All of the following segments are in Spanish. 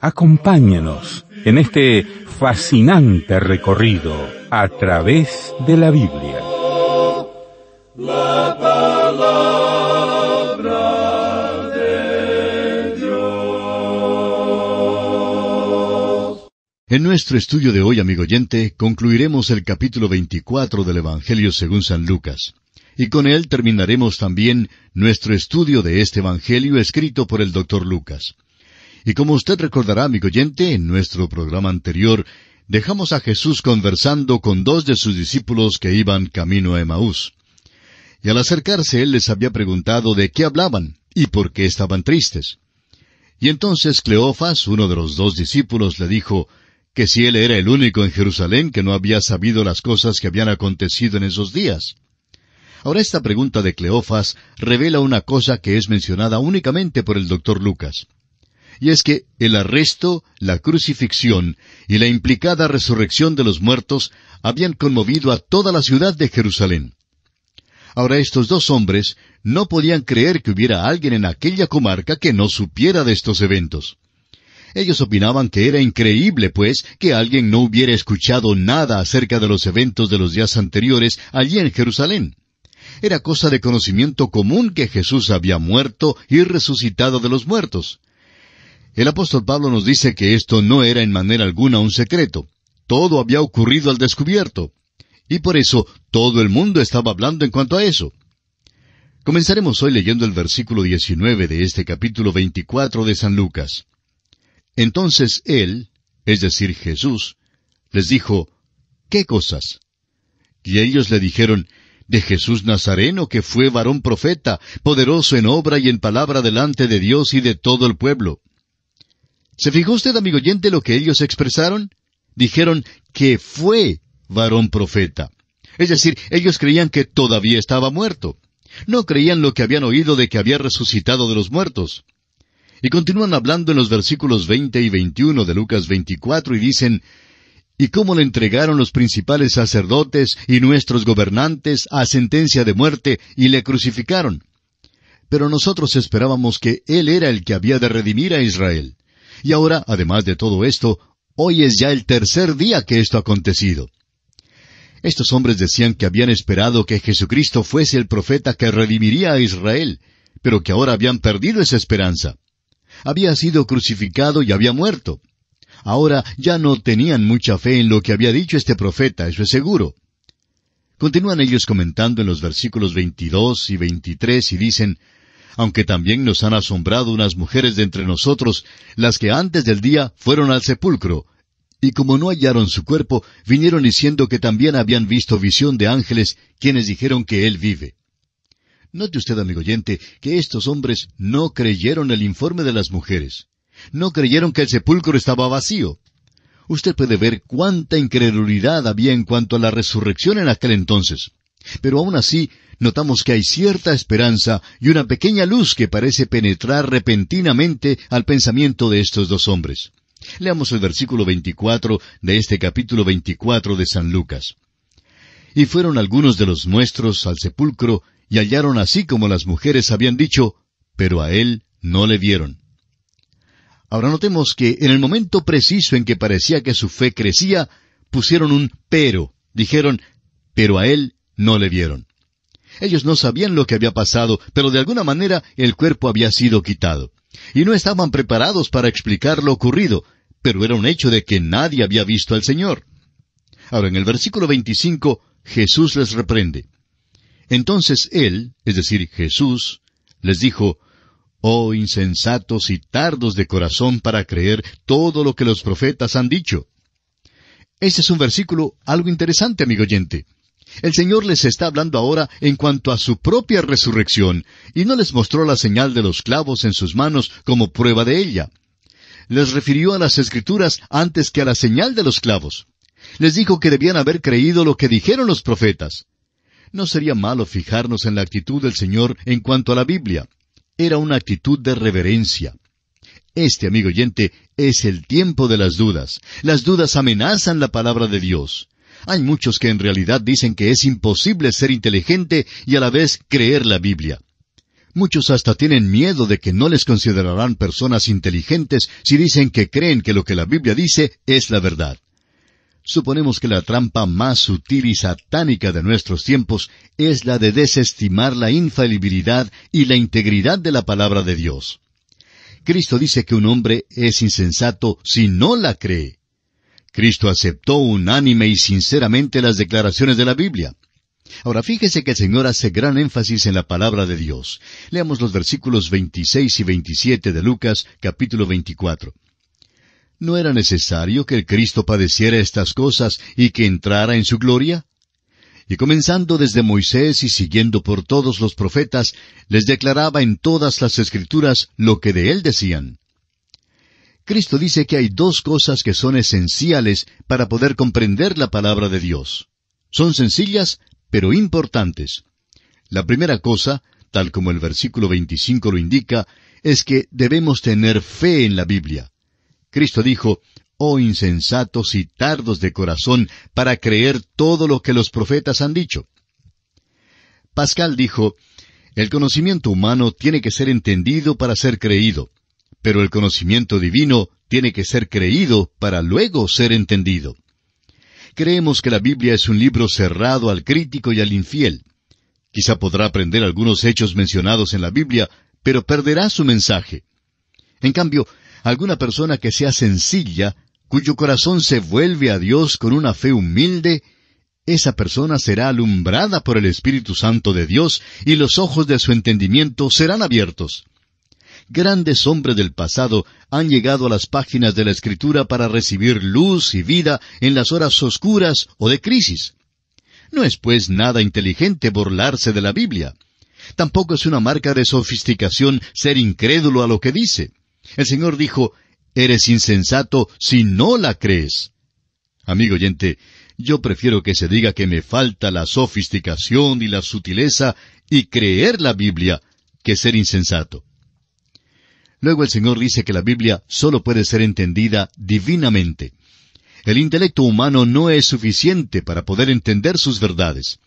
Acompáñenos en este fascinante recorrido a través de la Biblia. En nuestro estudio de hoy, amigo oyente, concluiremos el capítulo 24 del Evangelio según San Lucas y con él terminaremos también nuestro estudio de este Evangelio escrito por el doctor Lucas. Y como usted recordará, amigo oyente, en nuestro programa anterior dejamos a Jesús conversando con dos de sus discípulos que iban camino a Emaús. Y al acercarse él les había preguntado de qué hablaban y por qué estaban tristes. Y entonces Cleofas, uno de los dos discípulos, le dijo que si él era el único en Jerusalén que no había sabido las cosas que habían acontecido en esos días. Ahora esta pregunta de Cleofas revela una cosa que es mencionada únicamente por el doctor Lucas y es que el arresto, la crucifixión y la implicada resurrección de los muertos habían conmovido a toda la ciudad de Jerusalén. Ahora estos dos hombres no podían creer que hubiera alguien en aquella comarca que no supiera de estos eventos. Ellos opinaban que era increíble, pues, que alguien no hubiera escuchado nada acerca de los eventos de los días anteriores allí en Jerusalén. Era cosa de conocimiento común que Jesús había muerto y resucitado de los muertos. El apóstol Pablo nos dice que esto no era en manera alguna un secreto. Todo había ocurrido al descubierto. Y por eso todo el mundo estaba hablando en cuanto a eso. Comenzaremos hoy leyendo el versículo 19 de este capítulo 24 de San Lucas. Entonces él, es decir, Jesús, les dijo, ¿qué cosas? Y ellos le dijeron, de Jesús Nazareno, que fue varón profeta, poderoso en obra y en palabra delante de Dios y de todo el pueblo. ¿Se fijó usted, amigo oyente, lo que ellos expresaron? Dijeron que fue varón profeta. Es decir, ellos creían que todavía estaba muerto. No creían lo que habían oído de que había resucitado de los muertos. Y continúan hablando en los versículos 20 y 21 de Lucas 24 y dicen, ¿Y cómo le entregaron los principales sacerdotes y nuestros gobernantes a sentencia de muerte y le crucificaron? Pero nosotros esperábamos que Él era el que había de redimir a Israel. Y ahora, además de todo esto, hoy es ya el tercer día que esto ha acontecido. Estos hombres decían que habían esperado que Jesucristo fuese el profeta que redimiría a Israel, pero que ahora habían perdido esa esperanza. Había sido crucificado y había muerto. Ahora ya no tenían mucha fe en lo que había dicho este profeta, eso es seguro. Continúan ellos comentando en los versículos 22 y 23 y dicen, aunque también nos han asombrado unas mujeres de entre nosotros, las que antes del día fueron al sepulcro, y como no hallaron su cuerpo, vinieron diciendo que también habían visto visión de ángeles, quienes dijeron que él vive. Note usted, amigo oyente, que estos hombres no creyeron el informe de las mujeres. No creyeron que el sepulcro estaba vacío. Usted puede ver cuánta incredulidad había en cuanto a la resurrección en aquel entonces. Pero aún así, notamos que hay cierta esperanza y una pequeña luz que parece penetrar repentinamente al pensamiento de estos dos hombres. Leamos el versículo 24 de este capítulo 24 de San Lucas. Y fueron algunos de los nuestros al sepulcro y hallaron así como las mujeres habían dicho, pero a él no le vieron. Ahora notemos que en el momento preciso en que parecía que su fe crecía, pusieron un pero, dijeron, pero a él no le vieron. Ellos no sabían lo que había pasado, pero de alguna manera el cuerpo había sido quitado. Y no estaban preparados para explicar lo ocurrido, pero era un hecho de que nadie había visto al Señor. Ahora, en el versículo 25, Jesús les reprende. Entonces Él, es decir, Jesús, les dijo, Oh insensatos y tardos de corazón para creer todo lo que los profetas han dicho. Ese es un versículo algo interesante, amigo oyente. El Señor les está hablando ahora en cuanto a su propia resurrección, y no les mostró la señal de los clavos en sus manos como prueba de ella. Les refirió a las escrituras antes que a la señal de los clavos. Les dijo que debían haber creído lo que dijeron los profetas. No sería malo fijarnos en la actitud del Señor en cuanto a la Biblia. Era una actitud de reverencia. Este, amigo oyente, es el tiempo de las dudas. Las dudas amenazan la palabra de Dios. Hay muchos que en realidad dicen que es imposible ser inteligente y a la vez creer la Biblia. Muchos hasta tienen miedo de que no les considerarán personas inteligentes si dicen que creen que lo que la Biblia dice es la verdad. Suponemos que la trampa más sutil y satánica de nuestros tiempos es la de desestimar la infalibilidad y la integridad de la palabra de Dios. Cristo dice que un hombre es insensato si no la cree. Cristo aceptó unánime y sinceramente las declaraciones de la Biblia. Ahora fíjese que el Señor hace gran énfasis en la palabra de Dios. Leamos los versículos 26 y 27 de Lucas capítulo 24. ¿No era necesario que el Cristo padeciera estas cosas y que entrara en su gloria? Y comenzando desde Moisés y siguiendo por todos los profetas, les declaraba en todas las escrituras lo que de él decían. Cristo dice que hay dos cosas que son esenciales para poder comprender la palabra de Dios. Son sencillas, pero importantes. La primera cosa, tal como el versículo 25 lo indica, es que debemos tener fe en la Biblia. Cristo dijo, Oh insensatos y tardos de corazón para creer todo lo que los profetas han dicho. Pascal dijo, El conocimiento humano tiene que ser entendido para ser creído pero el conocimiento divino tiene que ser creído para luego ser entendido. Creemos que la Biblia es un libro cerrado al crítico y al infiel. Quizá podrá aprender algunos hechos mencionados en la Biblia, pero perderá su mensaje. En cambio, alguna persona que sea sencilla, cuyo corazón se vuelve a Dios con una fe humilde, esa persona será alumbrada por el Espíritu Santo de Dios y los ojos de su entendimiento serán abiertos grandes hombres del pasado han llegado a las páginas de la Escritura para recibir luz y vida en las horas oscuras o de crisis. No es pues nada inteligente burlarse de la Biblia. Tampoco es una marca de sofisticación ser incrédulo a lo que dice. El Señor dijo, Eres insensato si no la crees. Amigo oyente, yo prefiero que se diga que me falta la sofisticación y la sutileza y creer la Biblia que ser insensato. Luego el Señor dice que la Biblia solo puede ser entendida divinamente. El intelecto humano no es suficiente para poder entender sus verdades.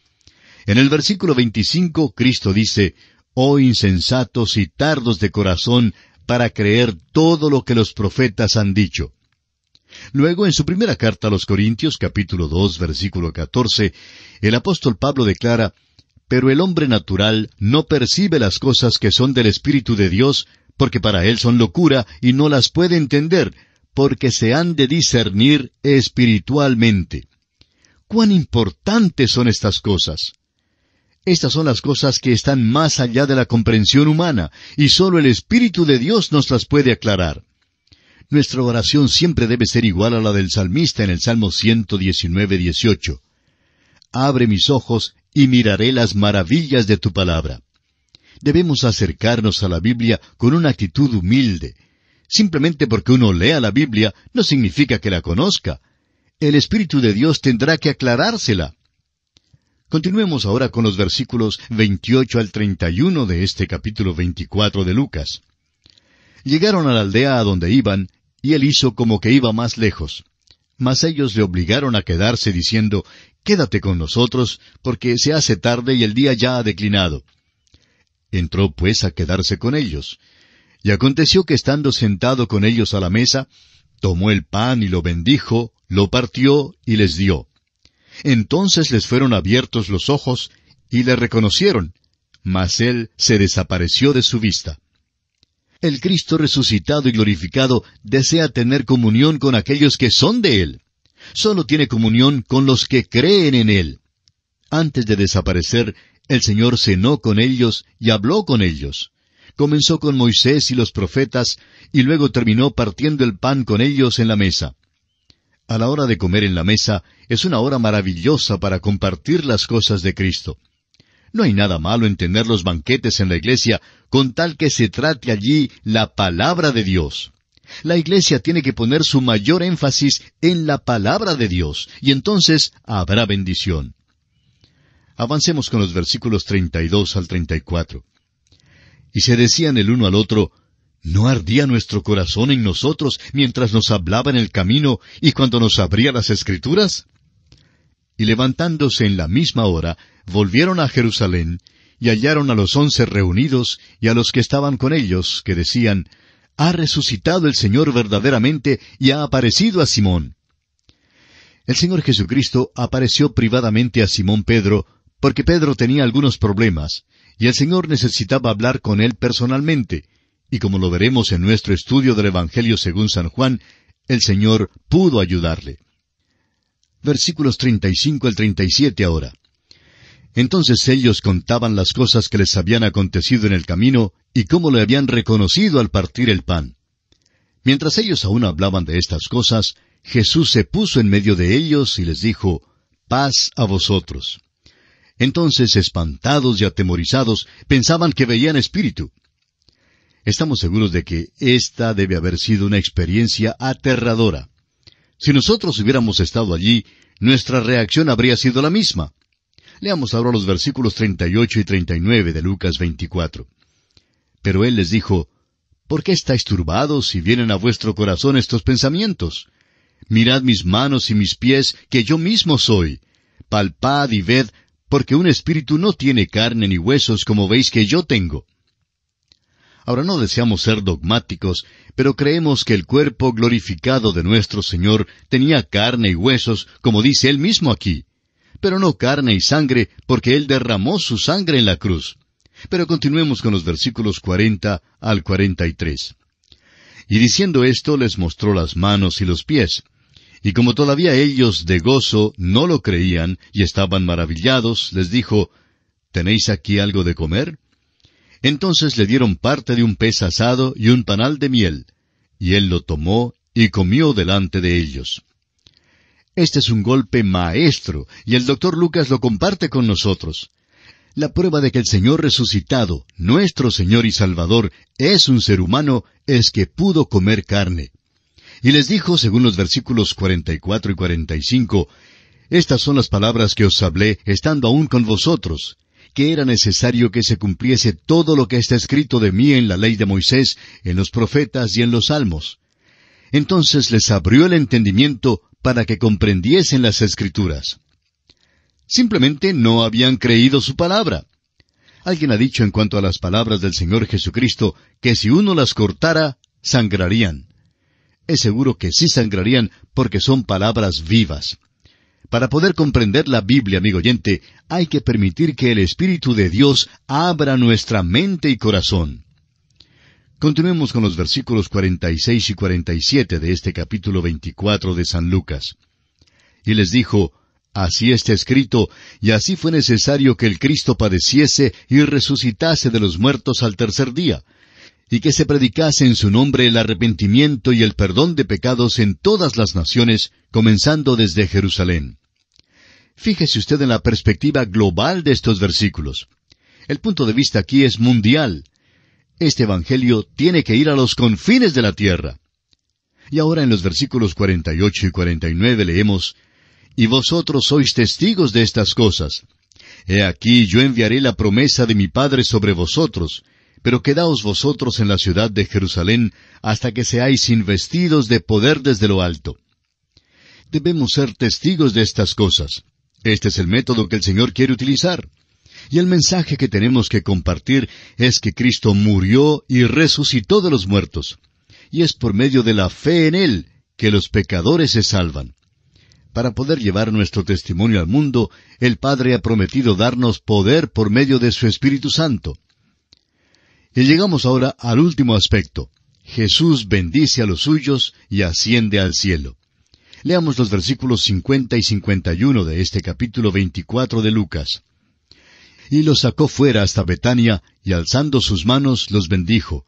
En el versículo 25 Cristo dice, Oh insensatos y tardos de corazón para creer todo lo que los profetas han dicho. Luego, en su primera carta a los Corintios, capítulo 2, versículo 14, el apóstol Pablo declara, Pero el hombre natural no percibe las cosas que son del Espíritu de Dios porque para él son locura y no las puede entender, porque se han de discernir espiritualmente. ¿Cuán importantes son estas cosas? Estas son las cosas que están más allá de la comprensión humana, y sólo el Espíritu de Dios nos las puede aclarar. Nuestra oración siempre debe ser igual a la del salmista en el Salmo 119, 18. Abre mis ojos y miraré las maravillas de tu palabra debemos acercarnos a la Biblia con una actitud humilde. Simplemente porque uno lea la Biblia no significa que la conozca. El Espíritu de Dios tendrá que aclarársela. Continuemos ahora con los versículos 28 al 31 de este capítulo 24 de Lucas. Llegaron a la aldea a donde iban, y él hizo como que iba más lejos. Mas ellos le obligaron a quedarse diciendo, Quédate con nosotros, porque se hace tarde y el día ya ha declinado. Entró pues a quedarse con ellos. Y aconteció que estando sentado con ellos a la mesa, tomó el pan y lo bendijo, lo partió y les dio. Entonces les fueron abiertos los ojos y le reconocieron, mas él se desapareció de su vista. El Cristo resucitado y glorificado desea tener comunión con aquellos que son de Él. Solo tiene comunión con los que creen en Él. Antes de desaparecer, el Señor cenó con ellos y habló con ellos. Comenzó con Moisés y los profetas, y luego terminó partiendo el pan con ellos en la mesa. A la hora de comer en la mesa es una hora maravillosa para compartir las cosas de Cristo. No hay nada malo en tener los banquetes en la iglesia con tal que se trate allí la palabra de Dios. La iglesia tiene que poner su mayor énfasis en la palabra de Dios, y entonces habrá bendición. Avancemos con los versículos 32 al 34. Y se decían el uno al otro, ¿No ardía nuestro corazón en nosotros mientras nos hablaba en el camino y cuando nos abría las escrituras? Y levantándose en la misma hora, volvieron a Jerusalén, y hallaron a los once reunidos y a los que estaban con ellos, que decían, Ha resucitado el Señor verdaderamente y ha aparecido a Simón. El Señor Jesucristo apareció privadamente a Simón Pedro porque Pedro tenía algunos problemas, y el Señor necesitaba hablar con él personalmente, y como lo veremos en nuestro estudio del Evangelio según San Juan, el Señor pudo ayudarle. Versículos 35 al 37 ahora. Entonces ellos contaban las cosas que les habían acontecido en el camino y cómo le habían reconocido al partir el pan. Mientras ellos aún hablaban de estas cosas, Jesús se puso en medio de ellos y les dijo, Paz a vosotros. Entonces, espantados y atemorizados, pensaban que veían espíritu. Estamos seguros de que esta debe haber sido una experiencia aterradora. Si nosotros hubiéramos estado allí, nuestra reacción habría sido la misma. Leamos ahora los versículos 38 y 39 de Lucas 24. Pero él les dijo, ¿Por qué estáis turbados si vienen a vuestro corazón estos pensamientos? Mirad mis manos y mis pies, que yo mismo soy. Palpad y ved porque un espíritu no tiene carne ni huesos como veis que yo tengo. Ahora no deseamos ser dogmáticos, pero creemos que el cuerpo glorificado de nuestro Señor tenía carne y huesos, como dice él mismo aquí, pero no carne y sangre, porque él derramó su sangre en la cruz. Pero continuemos con los versículos 40 al 43. Y diciendo esto les mostró las manos y los pies. Y como todavía ellos de gozo no lo creían y estaban maravillados, les dijo, ¿Tenéis aquí algo de comer? Entonces le dieron parte de un pez asado y un panal de miel, y él lo tomó y comió delante de ellos. Este es un golpe maestro, y el doctor Lucas lo comparte con nosotros. La prueba de que el Señor resucitado, nuestro Señor y Salvador, es un ser humano es que pudo comer carne. Y les dijo, según los versículos 44 y 45, Estas son las palabras que os hablé estando aún con vosotros, que era necesario que se cumpliese todo lo que está escrito de mí en la ley de Moisés, en los profetas y en los salmos. Entonces les abrió el entendimiento para que comprendiesen las escrituras. Simplemente no habían creído su palabra. Alguien ha dicho en cuanto a las palabras del Señor Jesucristo que si uno las cortara, sangrarían es seguro que sí sangrarían porque son palabras vivas. Para poder comprender la Biblia, amigo oyente, hay que permitir que el Espíritu de Dios abra nuestra mente y corazón. Continuemos con los versículos 46 y 47 de este capítulo 24 de San Lucas. Y les dijo, Así está escrito, y así fue necesario que el Cristo padeciese y resucitase de los muertos al tercer día, y que se predicase en su nombre el arrepentimiento y el perdón de pecados en todas las naciones, comenzando desde Jerusalén. Fíjese usted en la perspectiva global de estos versículos. El punto de vista aquí es mundial. Este Evangelio tiene que ir a los confines de la tierra. Y ahora en los versículos 48 y 49 leemos, Y vosotros sois testigos de estas cosas. He aquí yo enviaré la promesa de mi Padre sobre vosotros, pero quedaos vosotros en la ciudad de Jerusalén hasta que seáis investidos de poder desde lo alto. Debemos ser testigos de estas cosas. Este es el método que el Señor quiere utilizar. Y el mensaje que tenemos que compartir es que Cristo murió y resucitó de los muertos. Y es por medio de la fe en Él que los pecadores se salvan. Para poder llevar nuestro testimonio al mundo, el Padre ha prometido darnos poder por medio de su Espíritu Santo. Y llegamos ahora al último aspecto. Jesús bendice a los suyos y asciende al cielo. Leamos los versículos 50 y 51 de este capítulo 24 de Lucas. Y los sacó fuera hasta Betania, y alzando sus manos los bendijo.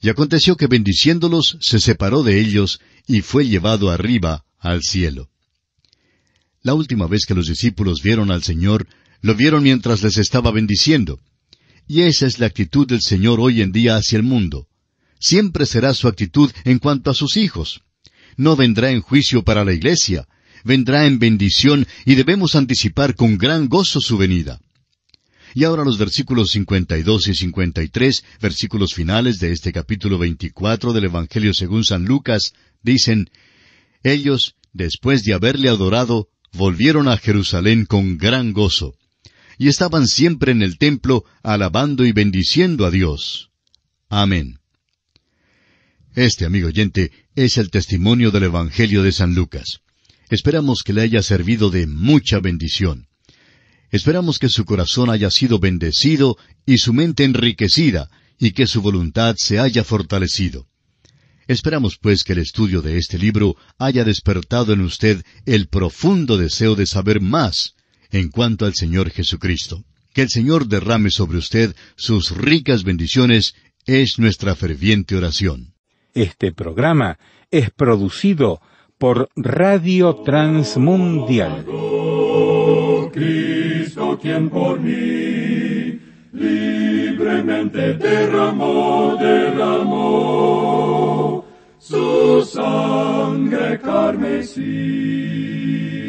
Y aconteció que bendiciéndolos se separó de ellos, y fue llevado arriba al cielo. La última vez que los discípulos vieron al Señor, lo vieron mientras les estaba bendiciendo. Y esa es la actitud del Señor hoy en día hacia el mundo. Siempre será su actitud en cuanto a sus hijos. No vendrá en juicio para la iglesia, vendrá en bendición y debemos anticipar con gran gozo su venida. Y ahora los versículos 52 y 53, versículos finales de este capítulo 24 del Evangelio según San Lucas, dicen, Ellos, después de haberle adorado, volvieron a Jerusalén con gran gozo y estaban siempre en el templo alabando y bendiciendo a Dios. Amén. Este, amigo oyente, es el testimonio del Evangelio de San Lucas. Esperamos que le haya servido de mucha bendición. Esperamos que su corazón haya sido bendecido y su mente enriquecida, y que su voluntad se haya fortalecido. Esperamos pues que el estudio de este libro haya despertado en usted el profundo deseo de saber más en cuanto al Señor Jesucristo. Que el Señor derrame sobre usted sus ricas bendiciones es nuestra ferviente oración. Este programa es producido por Radio Transmundial. Cristo quien por mí libremente derramó, derramó su sangre carmesí.